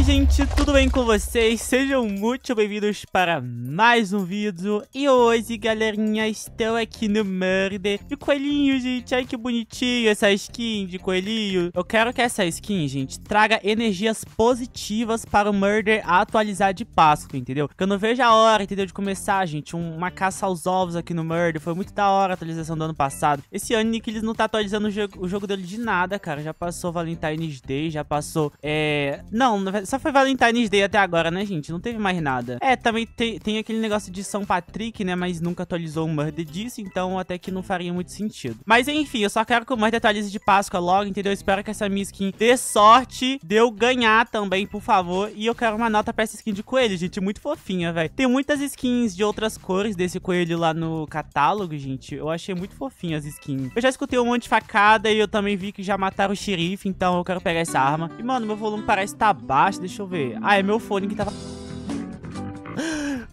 Oi gente, tudo bem com vocês? Sejam muito bem-vindos para mais um vídeo E hoje, galerinha, estou aqui no Murder De coelhinho, gente, ai que bonitinho essa skin de coelhinho Eu quero que essa skin, gente, traga energias positivas para o Murder atualizar de Páscoa, entendeu? Porque eu não vejo a hora, entendeu, de começar, gente, uma caça aos ovos aqui no Murder Foi muito da hora a atualização do ano passado Esse ano, Nick, eles não tá atualizando o jogo, o jogo dele de nada, cara Já passou Valentine's Day, já passou, é... Não, não só foi Valentine's Day até agora, né, gente? Não teve mais nada. É, também tem, tem aquele negócio de São Patrick, né? Mas nunca atualizou o Murder disso, então até que não faria muito sentido. Mas enfim, eu só quero que o Murder atualize de Páscoa logo, entendeu? Eu espero que essa minha skin dê sorte de eu ganhar também, por favor. E eu quero uma nota pra essa skin de coelho, gente. Muito fofinha, velho. Tem muitas skins de outras cores desse coelho lá no catálogo, gente. Eu achei muito fofinha as skins. Eu já escutei um monte de facada e eu também vi que já mataram o xerife, então eu quero pegar essa arma. E, mano, meu volume parece tá baixo baixo, deixa eu ver. Ah, é meu fone que tava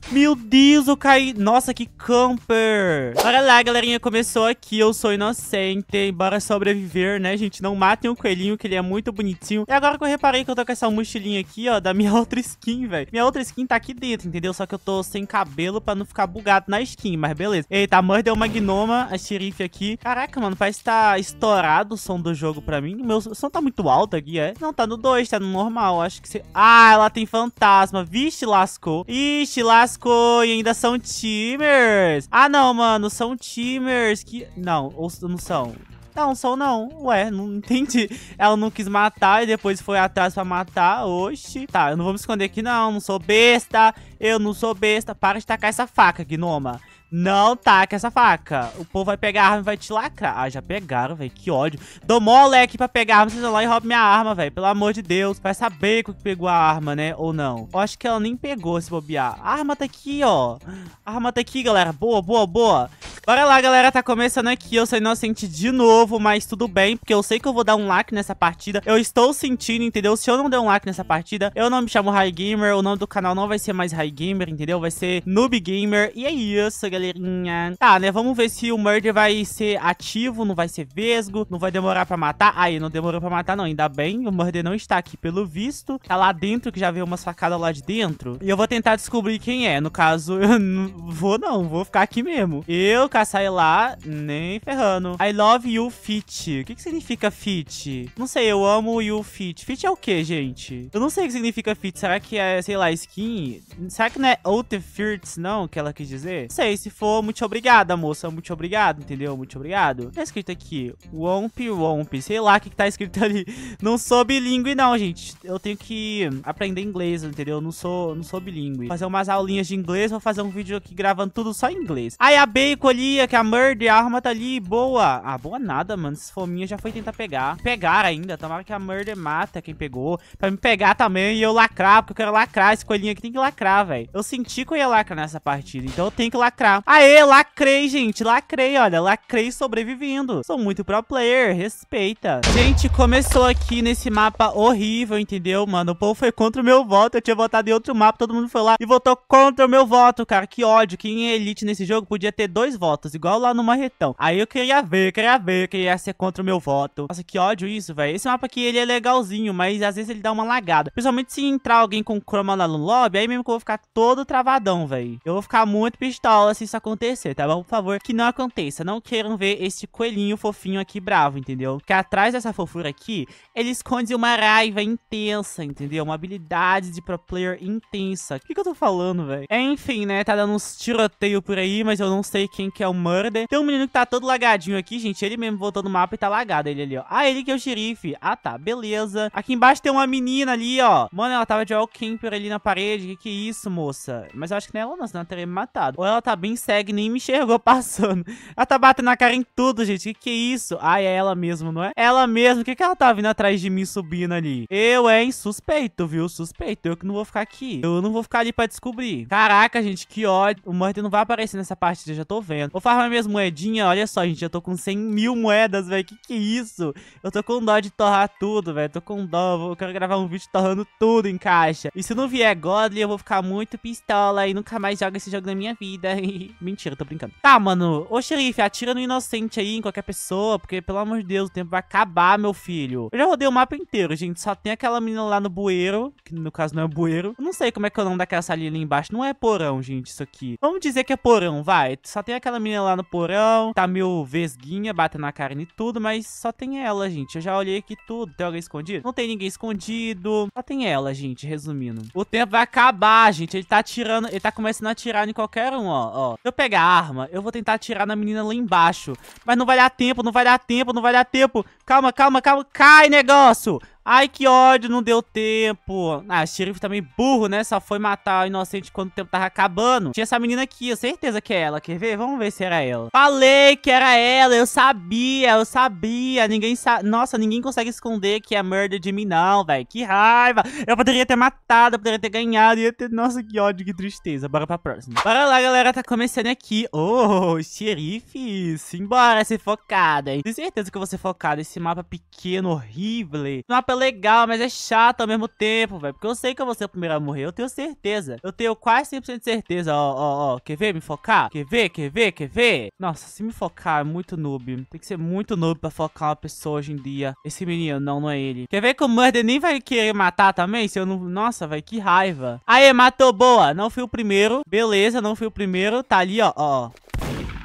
meu Deus, eu caí. Nossa, que camper. Bora lá, galerinha. Começou aqui. Eu sou inocente. Bora sobreviver, né, gente? Não matem o coelhinho, que ele é muito bonitinho. E agora que eu reparei que eu tô com essa mochilinha aqui, ó, da minha outra skin, velho. Minha outra skin tá aqui dentro, entendeu? Só que eu tô sem cabelo pra não ficar bugado na skin, mas beleza. Eita, mordeu mãe uma gnoma, a xerife aqui. Caraca, mano, parece que tá estourado o som do jogo pra mim. Meu som tá muito alto aqui, é? Não, tá no 2, tá no normal. Acho que... Se... Ah, ela tem fantasma. Vixe, lascou. Ixi, lascou lascou e ainda são timers. Ah, não, mano, são timers que... Não, ou não são. Não, são não. Ué, não entendi. Ela não quis matar e depois foi atrás pra matar. Oxi. Tá, eu não vou me esconder aqui não, não sou besta. Eu não sou besta. Para de tacar essa faca, Gnoma. Não taca essa faca. O povo vai pegar a arma e vai te lacrar. Ah, já pegaram, velho. Que ódio. Dou moleque pra pegar a arma, vão lá e rouba minha arma, velho. Pelo amor de Deus. Vai saber que pegou a arma, né? Ou não. Eu acho que ela nem pegou se bobear. A arma tá aqui, ó. A arma tá aqui, galera. Boa, boa, boa. Bora lá, galera, tá começando aqui, eu sou inocente de novo, mas tudo bem, porque eu sei que eu vou dar um like nessa partida, eu estou sentindo, entendeu? Se eu não der um like nessa partida, eu não me chamo High Gamer, o nome do canal não vai ser mais High Gamer, entendeu? Vai ser Noob Gamer, e é isso, galerinha. Tá, né, vamos ver se o Murder vai ser ativo, não vai ser vesgo, não vai demorar pra matar. Aí, não demorou pra matar não, ainda bem, o Murder não está aqui pelo visto, tá lá dentro, que já veio uma facada lá de dentro, e eu vou tentar descobrir quem é, no caso, eu não vou não, vou ficar aqui mesmo. Eu, caçar lá nem ferrando. I love you fit. O que, que significa fit? Não sei, eu amo you fit. Fit é o que, gente? Eu não sei o que significa fit. Será que é, sei lá, skin? Será que não é outfits, não, que ela quis dizer? Não sei, se for, muito obrigada, moça. Muito obrigado, entendeu? Muito obrigado. Tá escrito aqui, womp womp. Sei lá o que, que tá escrito ali. Não sou bilíngue, não, gente. Eu tenho que aprender inglês, entendeu? não sou, não sou bilíngue. Fazer umas aulinhas de inglês, vou fazer um vídeo aqui gravando tudo só em inglês. Aí a Bacon ali que a Murder, a arma tá ali, boa. Ah, boa nada, mano. Esses fominhos já foi tentar pegar. Pegar ainda, tomara que a Murder mata quem pegou. Pra me pegar também e eu lacrar, porque eu quero lacrar. Esse coelhinho aqui tem que lacrar, velho. Eu senti que eu ia lacrar nessa partida, então eu tenho que lacrar. Aê, lacrei, gente. Lacrei, olha. Lacrei sobrevivendo. Sou muito pro player, respeita. Gente, começou aqui nesse mapa horrível, entendeu, mano? O povo foi contra o meu voto. Eu tinha votado em outro mapa, todo mundo foi lá e votou contra o meu voto, cara. Que ódio. Quem é elite nesse jogo podia ter dois votos igual lá no Marretão. Aí eu queria ver, queria ver, queria ser contra o meu voto. Nossa, que ódio isso, velho. Esse mapa aqui, ele é legalzinho, mas às vezes ele dá uma lagada. Principalmente se entrar alguém com croma lá no lobby, aí mesmo que eu vou ficar todo travadão, velho. Eu vou ficar muito pistola se isso acontecer, tá bom? Por favor, que não aconteça. Não queiram ver esse coelhinho fofinho aqui bravo, entendeu? Porque atrás dessa fofura aqui, ele esconde uma raiva intensa, entendeu? Uma habilidade de pro player intensa. O que, que eu tô falando, velho? Enfim, né? Tá dando uns tiroteios por aí, mas eu não sei quem que é o Murder. Tem um menino que tá todo lagadinho aqui, gente. Ele mesmo voltou no mapa e tá lagado ele ali, ó. Ah, ele que é o xerife. Ah, tá. Beleza. Aqui embaixo tem uma menina ali, ó. Mano, ela tava de all camper ali na parede. Que que é isso, moça? Mas eu acho que não é ela não, senão ela teria me matado. Ou ela tá bem cega e nem me enxergou passando. Ela tá batendo na cara em tudo, gente. Que que é isso? Ah, é ela mesmo, não é? Ela mesmo. Que que ela tá vindo atrás de mim subindo ali? Eu, hein? Suspeito, viu? Suspeito. Eu que não vou ficar aqui. Eu não vou ficar ali pra descobrir. Caraca, gente. Que ódio. O Murder não vai aparecer nessa partida. Eu já tô vendo. 100%. Vou farmar minhas moedinhas. Olha só, gente. Eu tô com 100 mil moedas, velho. Que que é isso? Eu tô com dó de torrar tudo, velho. Tô com dó. Eu quero gravar um vídeo torrando tudo em caixa. E se não vier Godly, eu vou ficar muito pistola e nunca mais jogo esse jogo na minha vida. Mentira, tô brincando. Tá, mano. Ô, xerife, atira no inocente aí, em qualquer pessoa. Porque, pelo amor de Deus, o tempo vai acabar, meu filho. Eu já rodei o mapa inteiro, gente. Só tem aquela menina lá no bueiro. Que, no caso, não é bueiro. Eu não sei como é que é o nome daquela salinha ali embaixo. Não é porão, gente, isso aqui. Vamos dizer que é porão, vai. Só tem aquela a menina lá no porão, tá meio vesguinha, batendo na carne e tudo, mas só tem ela, gente. Eu já olhei aqui tudo. Tem alguém escondido? Não tem ninguém escondido. Só tem ela, gente, resumindo. O tempo vai acabar, gente. Ele tá atirando, ele tá começando a atirar em qualquer um, ó. ó. Se eu pegar a arma, eu vou tentar atirar na menina lá embaixo. Mas não vai dar tempo, não vai dar tempo, não vai dar tempo. Calma, calma, calma. Cai, negócio! Ai, que ódio, não deu tempo. Ah, xerife também burro, né? Só foi matar o inocente quando o tempo tava acabando. Tinha essa menina aqui, eu certeza que é ela. Quer ver? Vamos ver se era ela. Falei que era ela, eu sabia, eu sabia. Ninguém sabe... Nossa, ninguém consegue esconder que é murder de mim, não, velho. Que raiva. Eu poderia ter matado, eu poderia ter ganhado. Ia ter... Nossa, que ódio, que tristeza. Bora pra próxima. Bora lá, galera. Tá começando aqui. Oh, xerife. Simbora ser focada, hein? Tenho certeza que eu vou ser focada. Esse mapa pequeno, horrível. Não apelo legal, mas é chato ao mesmo tempo, velho. Porque eu sei que eu vou ser o primeiro a morrer, eu tenho certeza. Eu tenho quase 100% de certeza, ó, ó, ó. Quer ver me focar? Quer ver, quer ver, quer ver? Nossa, se me focar é muito noob. Tem que ser muito noob pra focar uma pessoa hoje em dia. Esse menino, não, não é ele. Quer ver que o Murder nem vai querer matar também? Se eu não... Nossa, velho, que raiva. Aê, matou, boa. Não fui o primeiro. Beleza, não fui o primeiro. Tá ali, ó, ó.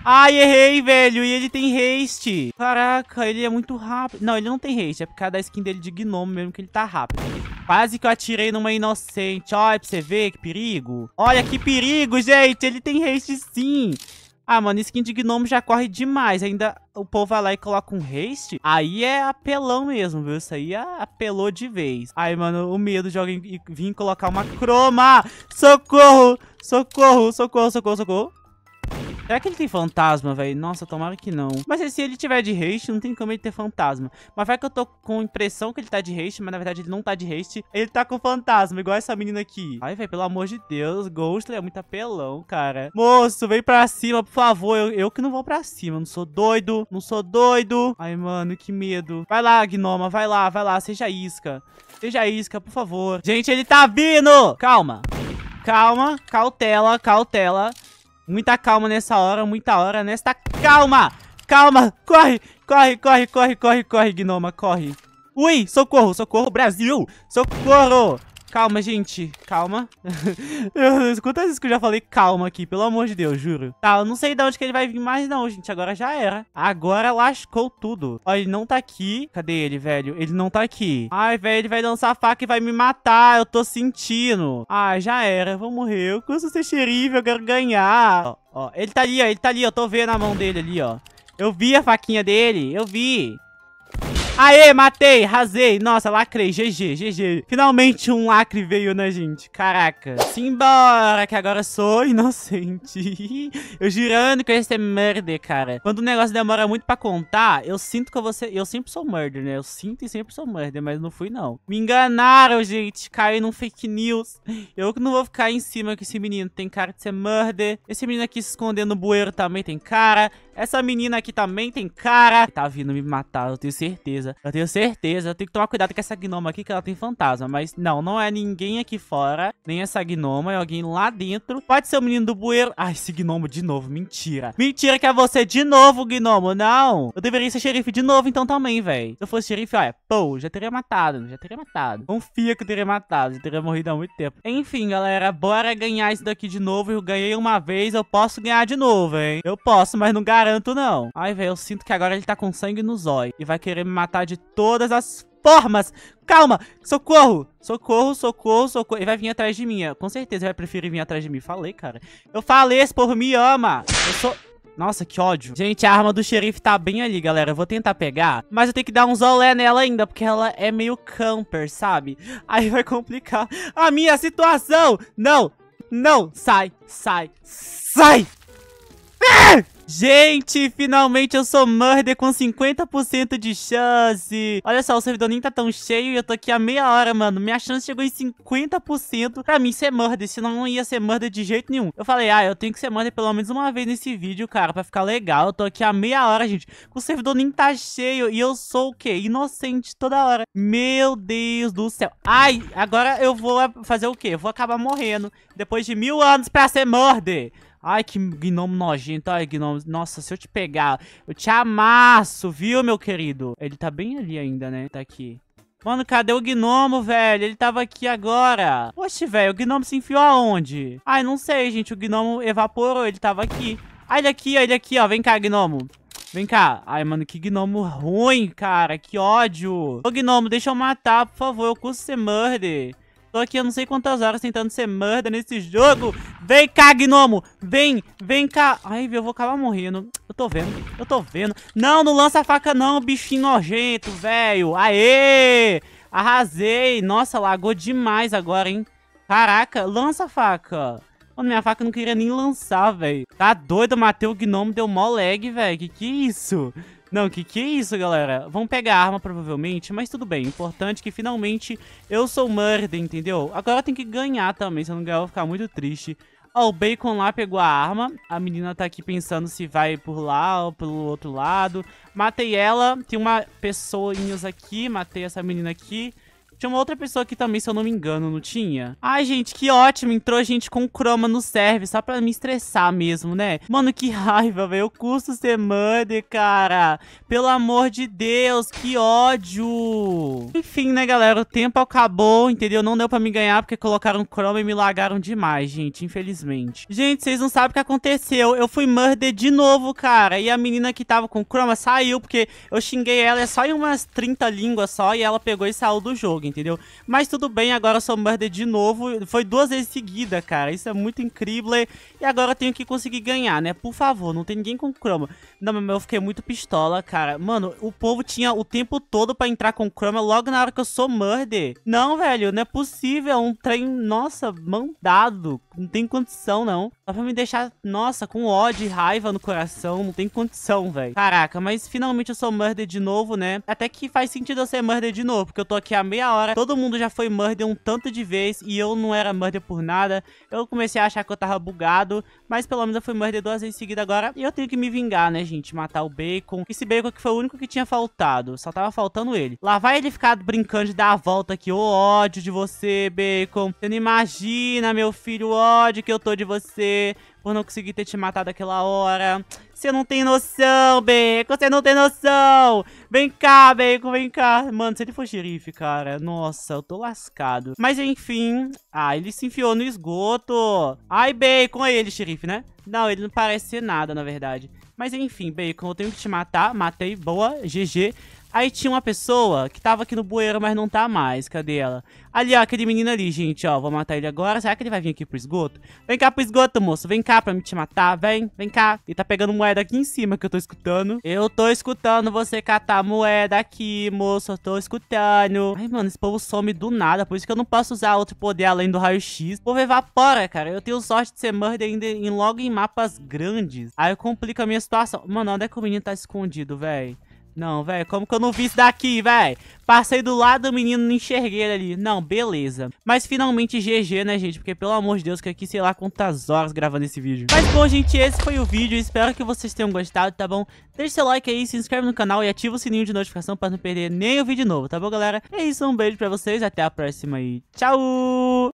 Ai, errei, velho. E ele tem haste. Caraca, ele é muito rápido. Não, ele não tem haste. É por causa da skin dele de gnomo mesmo que ele tá rápido. Quase que eu atirei numa inocente. Olha é pra você ver que perigo. Olha que perigo, gente. Ele tem haste sim. Ah, mano, skin de gnomo já corre demais. Ainda o povo vai lá e coloca um haste. Aí é apelão mesmo, viu? Isso aí é apelou de vez. Ai, mano, o medo de alguém vir colocar uma croma. Socorro! Socorro, socorro, socorro, socorro. Será que ele tem fantasma, velho? Nossa, tomara que não. Mas se ele tiver de haste, não tem como ele ter fantasma. Mas vai que eu tô com impressão que ele tá de haste, mas na verdade ele não tá de haste. Ele tá com fantasma, igual essa menina aqui. Ai, velho, pelo amor de Deus. Ghostly é muito apelão, cara. Moço, vem pra cima, por favor. Eu, eu que não vou pra cima. Não sou doido. Não sou doido. Ai, mano, que medo. Vai lá, Gnoma. Vai lá, vai lá. Seja isca. Seja isca, por favor. Gente, ele tá vindo! Calma. Calma, cautela, cautela. Muita calma nessa hora, muita hora nesta... Calma! Calma! Corre! Corre, corre, corre, corre, corre, Gnoma, corre. Ui, socorro, socorro, Brasil! Socorro! Calma, gente. Calma. Quantas vezes que eu já falei calma aqui, pelo amor de Deus, juro. Tá, eu não sei de onde que ele vai vir mais não, gente. Agora já era. Agora lascou tudo. Ó, ele não tá aqui. Cadê ele, velho? Ele não tá aqui. Ai, velho, ele vai lançar a faca e vai me matar. Eu tô sentindo. Ai, ah, já era. Vou morrer. Eu custo ser xerife, eu quero ganhar. Ó, ó, ele tá ali, ó. Ele tá ali, ó. Tô vendo a mão dele ali, ó. Eu vi a faquinha dele, eu vi. Aê, matei, rasei. Nossa, lacrei. GG, GG. Finalmente um lacre veio, né, gente? Caraca. Simbora, que agora sou inocente. eu girando com esse murder, cara. Quando o negócio demora muito pra contar, eu sinto que eu vou ser... Eu sempre sou murder, né? Eu sinto e sempre sou murder, mas não fui, não. Me enganaram, gente. Caí num fake news. Eu que não vou ficar em cima que esse menino tem cara de ser murder. Esse menino aqui se escondendo no bueiro também tem cara. Essa menina aqui também tem cara. Tá vindo me matar, eu tenho certeza certeza. Eu tenho certeza. Eu tenho que tomar cuidado com essa gnoma aqui, que ela tem fantasma. Mas não, não é ninguém aqui fora. Nem essa gnoma. É alguém lá dentro. Pode ser o menino do bueiro. Ai, esse gnomo de novo. Mentira. Mentira que é você de novo, gnomo. Não. Eu deveria ser xerife de novo então também, velho. Se eu fosse xerife, olha. Pô, já teria matado. Já teria matado. Confia que eu teria matado. Já teria morrido há muito tempo. Enfim, galera. Bora ganhar isso daqui de novo. Eu ganhei uma vez. Eu posso ganhar de novo, hein. Eu posso, mas não garanto, não. Ai, velho. Eu sinto que agora ele tá com sangue no olhos. E vai querer me matar matar de todas as formas. Calma, socorro, socorro, socorro, socorro. Ele vai vir atrás de mim, com certeza ele vai preferir vir atrás de mim. Falei, cara. Eu falei, esse povo me ama. Eu sou... Nossa, que ódio. Gente, a arma do xerife tá bem ali, galera. Eu vou tentar pegar, mas eu tenho que dar um zolé nela ainda, porque ela é meio camper, sabe? Aí vai complicar a minha situação. Não, não, sai, sai, sai. Ah! Gente, finalmente eu sou Murder com 50% de chance. Olha só, o servidor nem tá tão cheio e eu tô aqui há meia hora, mano. Minha chance chegou em 50%. Pra mim, ser é Murder, senão não ia ser Murder de jeito nenhum. Eu falei, ah, eu tenho que ser Murder pelo menos uma vez nesse vídeo, cara, pra ficar legal. Eu tô aqui há meia hora, gente. O servidor nem tá cheio e eu sou o quê? Inocente toda hora. Meu Deus do céu. Ai, agora eu vou fazer o quê? Eu vou acabar morrendo depois de mil anos pra ser Murder. Ai, que gnomo nojento. Ai, gnomo. Nossa, se eu te pegar, eu te amasso, viu, meu querido? Ele tá bem ali ainda, né? Tá aqui. Mano, cadê o gnomo, velho? Ele tava aqui agora. Oxe, velho, o gnomo se enfiou aonde? Ai, não sei, gente. O gnomo evaporou, ele tava aqui. Ai, ele aqui, ele aqui, ó. Vem cá, gnomo. Vem cá. Ai, mano, que gnomo ruim, cara. Que ódio. Ô, gnomo, deixa eu matar, por favor. Eu custo ser murder. Tô aqui há não sei quantas horas tentando ser murder nesse jogo. Vem cá, gnomo. Vem, vem cá. Ai, eu vou acabar morrendo. Eu tô vendo, eu tô vendo. Não, não lança a faca não, bichinho nojento, velho. Aê! Arrasei. Nossa, lagou demais agora, hein? Caraca, lança a faca. Mano, minha faca não queria nem lançar, velho. Tá doido, matei o gnomo, deu mó lag, velho. Que que é isso? Não, que que é isso, galera? Vão pegar a arma, provavelmente, mas tudo bem. Importante é que, finalmente, eu sou murder, entendeu? Agora eu tenho que ganhar também. Se eu não ganhar, eu vou ficar muito triste. Ó, o Bacon lá pegou a arma. A menina tá aqui pensando se vai por lá ou pelo outro lado. Matei ela. Tem uma pessoinhas aqui. Matei essa menina aqui. Tinha uma outra pessoa aqui também, se eu não me engano, não tinha? Ai, gente, que ótimo. Entrou a gente com croma no serve, só pra me estressar mesmo, né? Mano, que raiva, velho. Eu custo ser money, cara. Pelo amor de Deus, que ódio. Enfim, né, galera? O tempo acabou, entendeu? Não deu pra me ganhar porque colocaram croma e me lagaram demais, gente. Infelizmente. Gente, vocês não sabem o que aconteceu. Eu fui murder de novo, cara. E a menina que tava com croma saiu porque eu xinguei ela. É só em umas 30 línguas só e ela pegou e saiu do jogo, entendeu? Mas tudo bem, agora eu sou murder de novo. Foi duas vezes seguida, cara. Isso é muito incrível. E agora eu tenho que conseguir ganhar, né? Por favor, não tem ninguém com croma. Não, mas eu fiquei muito pistola, cara. Mano, o povo tinha o tempo todo pra entrar com croma logo na hora que eu sou murder. Não, velho, não é possível. É um trem, nossa, mandado. Não tem condição, não. Só pra me deixar, nossa, com ódio e raiva no coração. Não tem condição, velho. Caraca, mas finalmente eu sou murder de novo, né? Até que faz sentido eu ser murder de novo, porque eu tô aqui há meia hora. Todo mundo já foi murder um tanto de vez e eu não era murder por nada. Eu comecei a achar que eu tava bugado, mas pelo menos eu fui murder duas vezes seguida agora. E eu tenho que me vingar, né, gente? Matar o Bacon. Esse Bacon aqui foi o único que tinha faltado. Só tava faltando ele. Lá vai ele ficar brincando de dar a volta aqui. Ô, ódio de você, Bacon. Você não imagina, meu filho, o ódio que eu tô de você por não conseguir ter te matado aquela hora. Você não tem noção, Bacon, você não tem noção! Vem cá, Bacon, vem cá! Mano, se ele for xerife, cara, nossa, eu tô lascado. Mas enfim, ah, ele se enfiou no esgoto. Ai, Bacon, é ele, xerife, né? Não, ele não parece ser nada, na verdade. Mas enfim, Bacon, eu tenho que te matar, matei, boa, GG. Aí tinha uma pessoa que tava aqui no bueiro, mas não tá mais. Cadê ela? Ali, ó, aquele menino ali, gente, ó. Vou matar ele agora. Será que ele vai vir aqui pro esgoto? Vem cá pro esgoto, moço. Vem cá pra me te matar. Vem, vem cá. Ele tá pegando moeda aqui em cima que eu tô escutando. Eu tô escutando você catar moeda aqui, moço. Eu tô escutando. Ai, mano, esse povo some do nada. Por isso que eu não posso usar outro poder além do raio-x. O povo evapora, cara. Eu tenho sorte de ser murder ainda em, logo em mapas grandes. Aí complica a minha situação. Mano, onde é que o menino tá escondido, velho? Não, velho, como que eu não vi isso daqui, velho? Passei do lado do menino, não enxerguei ele ali. Não, beleza. Mas finalmente GG, né, gente? Porque, pelo amor de Deus, que aqui sei lá quantas horas gravando esse vídeo. Mas, bom, gente, esse foi o vídeo. Espero que vocês tenham gostado, tá bom? Deixe seu like aí, se inscreve no canal e ativa o sininho de notificação pra não perder nenhum vídeo novo, tá bom, galera? É isso, um beijo pra vocês, até a próxima e tchau!